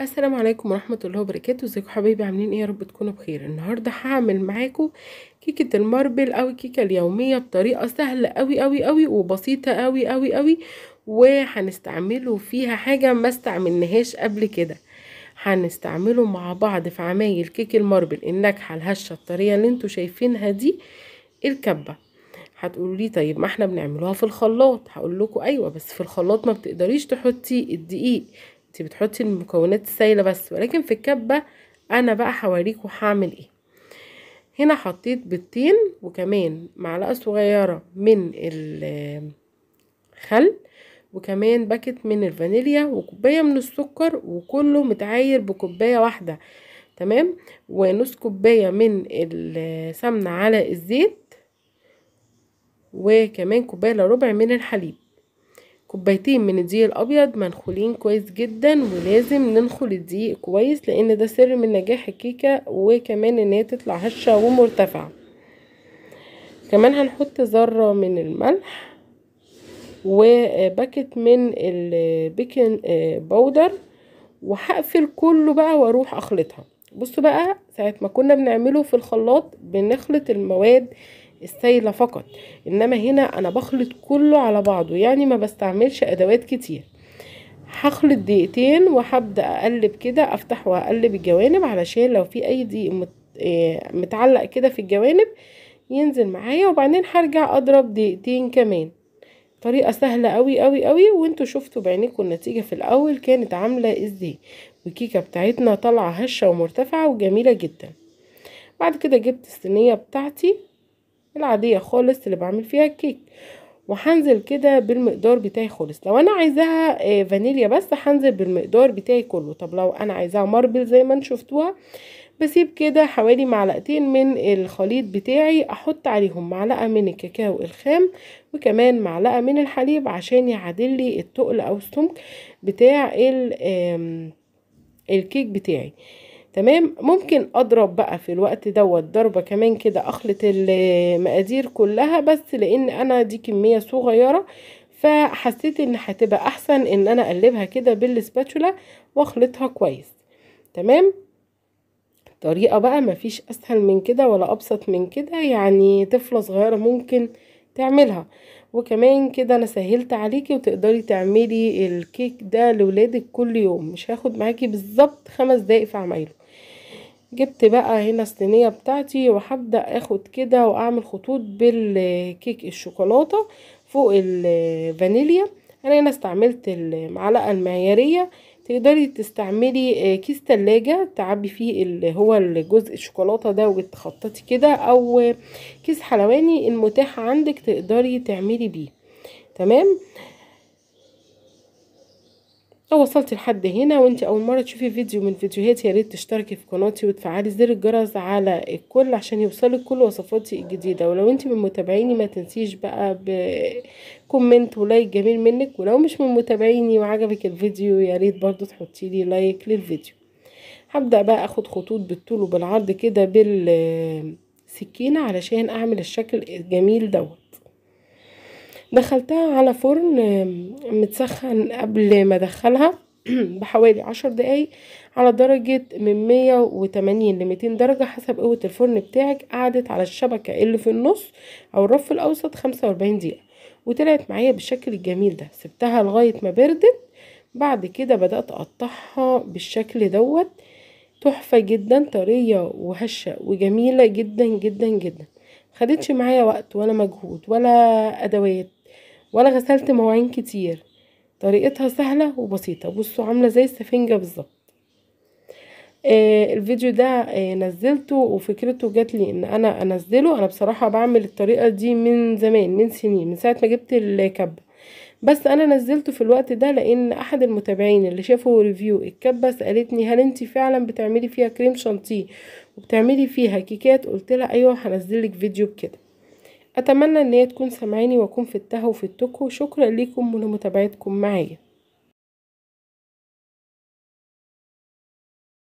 السلام عليكم ورحمه الله وبركاته ازيكم حبايبي عاملين ايه يا رب تكونوا بخير النهارده هعمل معاكم كيكه الماربل او الكيكه اليوميه بطريقه سهله قوي قوي قوي وبسيطه قوي قوي قوي وهنستعمله فيها حاجه ما استعملناهاش قبل كده هنستعمله مع بعض في عمايل كيك الماربل الناجحه الهشه الطريه اللي انتوا شايفينها دي الكبه هتقولوا لي طيب ما احنا بنعملوها في الخلاط هقول لكم ايوه بس في الخلاط ما بتقدريش تحطي الدقيق انت بتحطي المكونات السايله بس ولكن في الكبه انا بقى هوريكم هعمل ايه هنا حطيت بيضتين وكمان معلقه صغيره من الخل وكمان باكت من الفانيليا وكوبايه من السكر وكله متعاير بكوبايه واحده تمام ونص كوبايه من السمنه على الزيت وكمان كوبايه ربع من الحليب كوبايتين من الدقيق الابيض منخولين كويس جدا ولازم ننخل الدقيق كويس لان ده سر من نجاح الكيكه وكمان ان هي تطلع هشه ومرتفعه كمان هنحط ذره من الملح وباكت من البيكنج باودر وهقفل كله بقى واروح اخلطها بصوا بقى ساعه ما كنا بنعمله في الخلاط بنخلط المواد السايله فقط انما هنا انا بخلط كله على بعضه يعني ما بستعملش ادوات كتير هخلط دقيقتين وهبدا اقلب كده افتح واقلب الجوانب علشان لو في اي دقيق آه، متعلق كده في الجوانب ينزل معايا وبعدين هرجع اضرب دقيقتين كمان طريقه سهله قوي قوي قوي وانتوا شفتوا بعينيكم النتيجه في الاول كانت عامله ازاي والكيكه بتاعتنا طالعه هشه ومرتفعه وجميله جدا بعد كده جبت الصينيه بتاعتي العادية خالص اللي بعمل فيها الكيك وحنزل كده بالمقدار بتاعي خالص لو انا عايزاها آه، فانيليا بس هنزل بالمقدار بتاعي كله طب لو انا عايزاها ماربل زي ما انتم بسيب كده حوالي معلقتين من الخليط بتاعي احط عليهم معلقه من الكاكاو الخام وكمان معلقه من الحليب عشان يعادل لي التقل او السمك بتاع الكيك بتاعي تمام ممكن اضرب بقى في الوقت دوت ضربه كمان كده اخلط المقادير كلها بس لان انا دي كميه صغيره فحسيت ان هتبقى احسن ان انا اقلبها كده بالسباتولا واخلطها كويس تمام طريقه بقى مفيش اسهل من كده ولا ابسط من كده يعني طفله صغيره ممكن تعملها وكمان كده انا سهلت عليكي وتقدري تعملي الكيك ده لولادك كل يوم مش هاخد معاكي بالظبط خمس دقايق في عمايله جبت بقى هنا الصينيه بتاعتي وهبدا اخد كده واعمل خطوط بالكيك الشوكولاته فوق الفانيليا انا هنا استعملت المعلقه المعياريه تقدري تستعملي آه، كيس تلاجة تعبي فيه اللي هو الجزء الشوكولاتة ده وتخططي كده او كيس حلواني المتاح عندك تقدري تعملي بيه تمام لو وصلت لحد هنا وانت اول مره تشوفي فيديو من فيديوهاتي يا ريت تشتركي في قناتي وتفعلي زر الجرس على الكل عشان يوصلك كل وصفاتي الجديده ولو انت من متابعيني ما تنسيش بقى بكومنت ولايك جميل منك ولو مش من متابعيني وعجبك الفيديو يا ريت برضو تحطي لي لايك للفيديو هبدا بقى اخد خطوط بالطول وبالعرض كده بالسكينه علشان اعمل الشكل الجميل دوت دخلتها على فرن متسخن قبل ما ادخلها بحوالي عشر دقايق على درجة من مية وتمانين لميتين درجة حسب قوة الفرن بتاعك قعدت على الشبكة اللي في النص أو الرف الأوسط خمسة وأربعين دقيقة وطلعت معايا بالشكل الجميل ده سبتها لغاية ما بردت بعد كده بدأت أقطعها بالشكل دوت تحفة جدا طرية وهشة وجميلة جدا جدا جدا خدتش معايا وقت ولا مجهود ولا أدوات ولا غسلت مواعين كتير طريقتها سهلة وبسيطة بصوا عاملة زي السفنجة بالظبط آه الفيديو ده آه نزلته وفكرته جات لي ان انا انزله انا بصراحة بعمل الطريقة دي من زمان من سنين من ساعة ما جبت الكبة بس انا نزلته في الوقت ده لان احد المتابعين اللي شافوا ريفيو الكبه سالتني هل انت فعلا بتعملي فيها كريم شانتيه وبتعملي فيها كيكات قلت لها ايوه هنزلك فيديو بكده اتمنى ان هي تكون سامعاني واكون فدتها وفدتكم شكرا ليكم ولمتابعتكم معايا